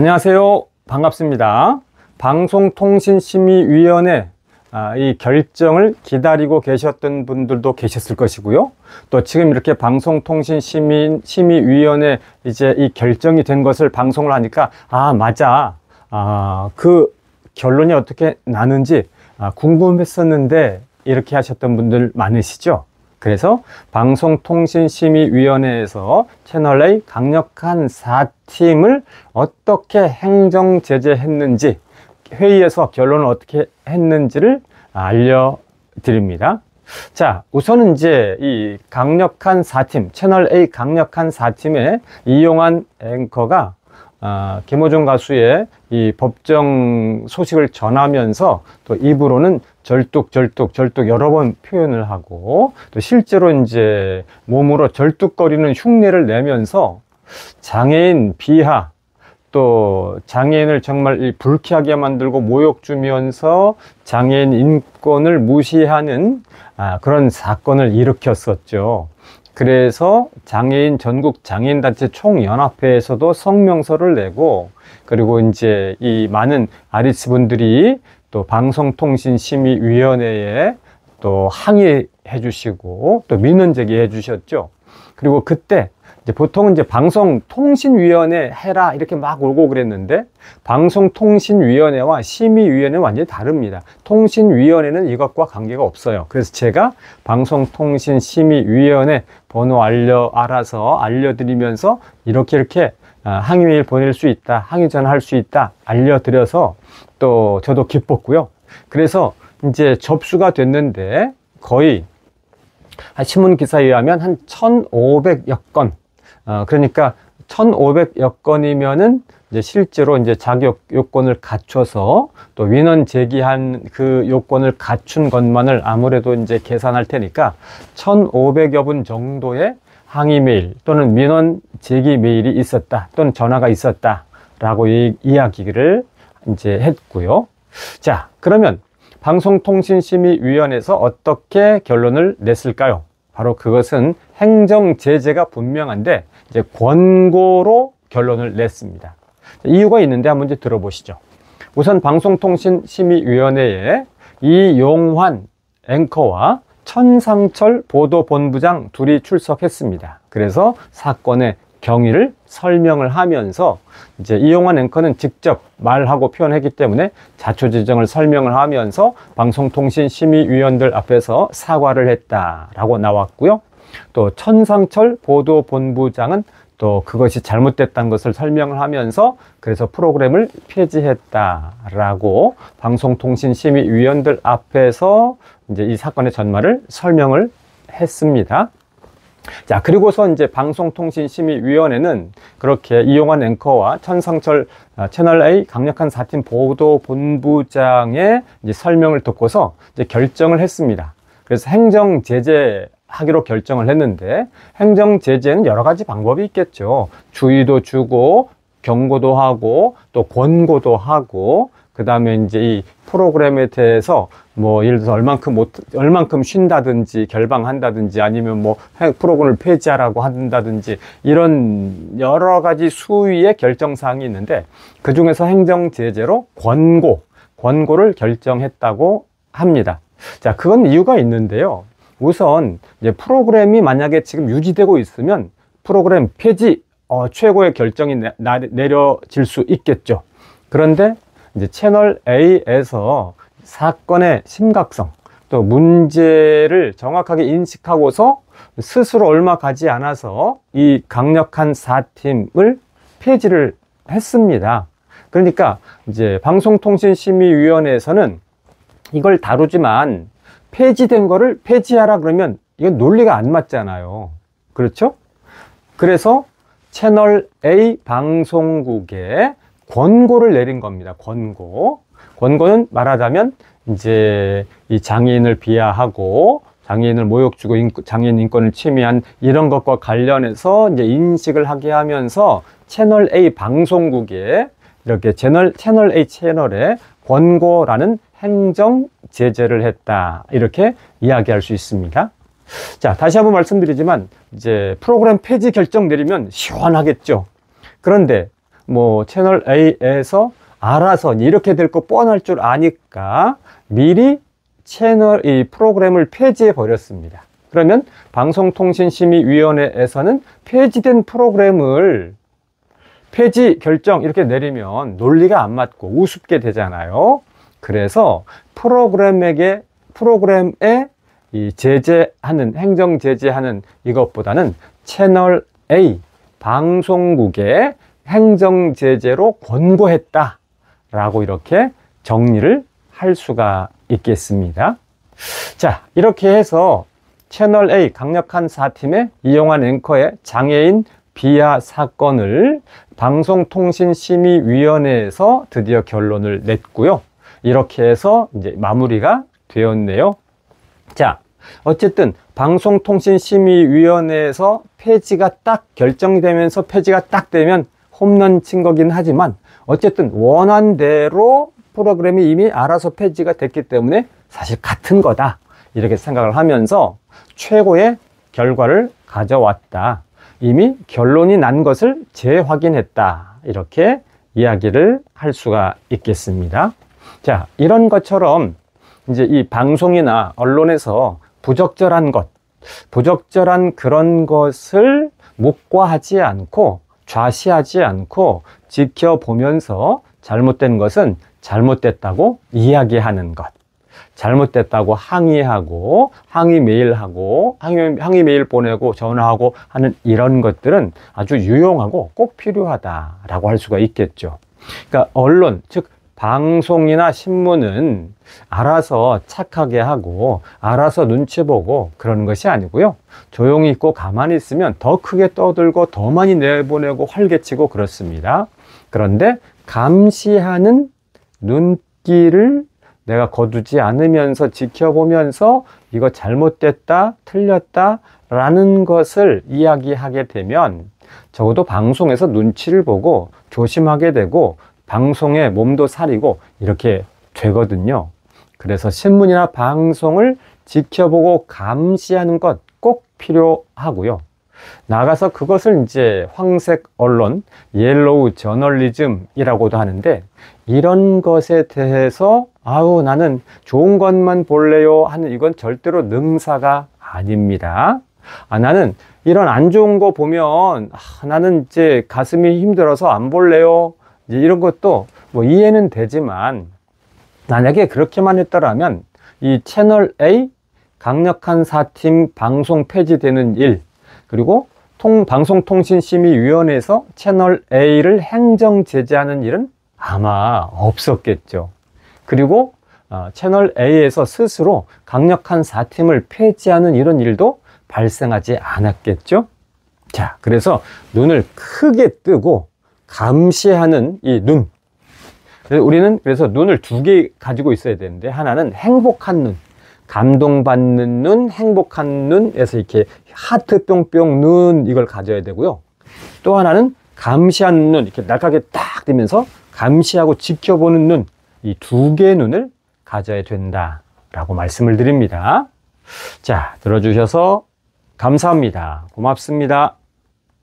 안녕하세요. 반갑습니다. 방송통신심의위원회 아, 이 결정을 기다리고 계셨던 분들도 계셨을 것이고요. 또 지금 이렇게 방송통신심의위원회 이제 이 결정이 된 것을 방송을 하니까 아 맞아 아, 그 결론이 어떻게 나는지 아, 궁금했었는데 이렇게 하셨던 분들 많으시죠? 그래서 방송통신심의위원회에서 채널A 강력한 4팀을 어떻게 행정 제재했는지 회의에서 결론을 어떻게 했는지를 알려드립니다. 자, 우선은 이제 이 강력한 4팀, 채널A 강력한 4팀에 이용한 앵커가 아, 김호중 가수의 이 법정 소식을 전하면서 또 입으로는 절뚝, 절뚝, 절뚝 여러 번 표현을 하고 또 실제로 이제 몸으로 절뚝거리는 흉내를 내면서 장애인 비하 또 장애인을 정말 불쾌하게 만들고 모욕 주면서 장애인 인권을 무시하는 아, 그런 사건을 일으켰었죠. 그래서 장애인 전국 장애인단체 총연합회에서도 성명서를 내고 그리고 이제 이 많은 아리스 분들이 또 방송통신심의위원회에 또 항의해 주시고 또 민원 제기해 주셨죠. 그리고 그때 이제 보통 은 이제 방송통신위원회 해라 이렇게 막 오고 그랬는데 방송통신위원회와 심의위원회는 완전히 다릅니다. 통신위원회는 이것과 관계가 없어요. 그래서 제가 방송통신심의위원회 번호 알려 알아서 알려드리면서 이렇게 이렇게 아, 항의일 메 보낼 수 있다, 항의 전화할 수 있다 알려드려서 또 저도 기뻤고요. 그래서 이제 접수가 됐는데 거의 아, 신문기사에 의하면 한 1,500여 건 어, 그러니까 1,500여 건이면은 이제 실제로 이제 자격 요건을 갖춰서 또 민원 제기한 그 요건을 갖춘 것만을 아무래도 이제 계산할 테니까 1,500여 분 정도의 항의 메일 또는 민원 제기 메일이 있었다 또는 전화가 있었다 라고 이, 이야기를 이제 했고요. 자, 그러면 방송통신심의위원회에서 어떻게 결론을 냈을까요? 바로 그것은 행정 제재가 분명한데 이제 권고로 결론을 냈습니다. 이유가 있는데 한번 이제 들어보시죠. 우선 방송통신심의위원회에 이용환 앵커와 천상철 보도본부장 둘이 출석했습니다. 그래서 사건의 경위를 설명을 하면서 이제 이용한 앵커는 직접 말하고 표현했기 때문에 자초지정을 설명을 하면서 방송통신심의위원들 앞에서 사과를 했다라고 나왔고요. 또 천상철 보도본부장은 또 그것이 잘못됐다는 것을 설명을 하면서 그래서 프로그램을 폐지했다라고 방송통신심의위원들 앞에서 이제 이 사건의 전말을 설명을 했습니다. 자 그리고서 이제 방송통신심의위원회는 그렇게 이용한 앵커와 천상철 아, 채널 A 강력한 사팀 보도 본부장의 이제 설명을 듣고서 이제 결정을 했습니다. 그래서 행정 제재 하기로 결정을 했는데 행정 제재는 여러 가지 방법이 있겠죠. 주의도 주고 경고도 하고 또 권고도 하고 그 다음에 이제 이 프로그램에 대해서 뭐 예를 들어서 얼만큼 못, 얼만큼 쉰다든지 결방한다든지 아니면 뭐 프로그램을 폐지하라고 한다든지 이런 여러 가지 수위의 결정사항이 있는데 그 중에서 행정제재로 권고, 권고를 결정했다고 합니다. 자, 그건 이유가 있는데요. 우선 이제 프로그램이 만약에 지금 유지되고 있으면 프로그램 폐지 어, 최고의 결정이 내, 나, 내려질 수 있겠죠. 그런데 이제 채널 A에서 사건의 심각성 또 문제를 정확하게 인식하고서 스스로 얼마 가지 않아서 이 강력한 사팀을 폐지를 했습니다. 그러니까 이제 방송통신심의위원회에서는 이걸 다루지만 폐지된 거를 폐지하라 그러면 이건 논리가 안 맞잖아요. 그렇죠? 그래서 채널 A 방송국에 권고를 내린 겁니다. 권고. 권고는 말하자면 이제 이 장애인을 비하하고 장애인을 모욕주고 장애인 인권을 침해한 이런 것과 관련해서 이제 인식을 하게 하면서 채널 A 방송국에 이렇게 채널 채널 A 채널에 권고라는 행정 제재를 했다 이렇게 이야기할 수 있습니다. 자 다시 한번 말씀드리지만 이제 프로그램 폐지 결정 내리면 시원하겠죠. 그런데 뭐 채널 A에서 알아서 이렇게 될 거 뻔할 줄 아니까 미리 채널 이 프로그램을 폐지해 버렸습니다. 그러면 방송통신심의위원회에서는 폐지된 프로그램을 폐지 결정 이렇게 내리면 논리가 안 맞고 우습게 되잖아요. 그래서 프로그램에게 프로그램에 이 제재하는 행정 제재하는 이것보다는 채널 A 방송국의 행정 제재로 권고했다라고 이렇게 정리를 할 수가 있겠습니다. 자, 이렇게 해서 채널 A 강력한 사팀의 이용한 앵커의 장애인 비하 사건을 방송통신심의위원회에서 드디어 결론을 냈고요. 이렇게 해서 이제 마무리가 되었네요. 자, 어쨌든 방송통신심의위원회에서 폐지가 딱 결정되면서 폐지가 딱 되면 홈런 친 거긴 하지만 어쨌든 원한대로 프로그램이 이미 알아서 폐지가 됐기 때문에 사실 같은 거다 이렇게 생각을 하면서 최고의 결과를 가져왔다 이미 결론이 난 것을 재확인했다 이렇게 이야기를 할 수가 있겠습니다 자 이런 것처럼 이제 이 방송이나 언론에서 부적절한 것 부적절한 그런 것을 묵과하지 않고 좌시하지 않고 지켜보면서 잘못된 것은 잘못됐다고 이야기하는 것. 잘못됐다고 항의하고 항의 메일하고 항의, 항의 메일 보내고 전화하고 하는 이런 것들은 아주 유용하고 꼭 필요하다라고 할 수가 있겠죠. 그러니까 언론 즉 방송이나 신문은 알아서 착하게 하고 알아서 눈치 보고 그러는 것이 아니고요. 조용히 있고 가만히 있으면 더 크게 떠들고 더 많이 내보내고 활개치고 그렇습니다. 그런데 감시하는 눈길을 내가 거두지 않으면서 지켜보면서 이거 잘못됐다, 틀렸다 라는 것을 이야기하게 되면 적어도 방송에서 눈치를 보고 조심하게 되고 방송에 몸도 살이고 이렇게 되거든요. 그래서 신문이나 방송을 지켜보고 감시하는 것 꼭 필요하고요. 나가서 그것을 이제 황색 언론, 옐로우 저널리즘이라고도 하는데 이런 것에 대해서 아우 나는 좋은 것만 볼래요 하는 이건 절대로 능사가 아닙니다. 아, 나는 이런 안 좋은 거 보면 아, 나는 이제 가슴이 힘들어서 안 볼래요 이제 이런 것도 뭐 이해는 되지만 만약에 그렇게만 했더라면 이 채널 A 강력한 사팀 방송 폐지되는 일 그리고 통, 방송통신심의위원회에서 채널 A를 행정 제재하는 일은 아마 없었겠죠. 그리고 어, 채널 A에서 스스로 강력한 사팀을 폐지하는 이런 일도 발생하지 않았겠죠. 자, 그래서 눈을 크게 뜨고 감시하는 이 눈. 우리는 그래서 눈을 두 개 가지고 있어야 되는데 하나는 행복한 눈, 감동받는 눈, 행복한 눈에서 이렇게 하트 뿅뿅 눈 이걸 가져야 되고요. 또 하나는 감시하는 눈, 이렇게 날카게 딱 되면서 감시하고 지켜보는 눈, 이 두 개의 눈을 가져야 된다라고 말씀을 드립니다. 자, 들어주셔서 감사합니다. 고맙습니다.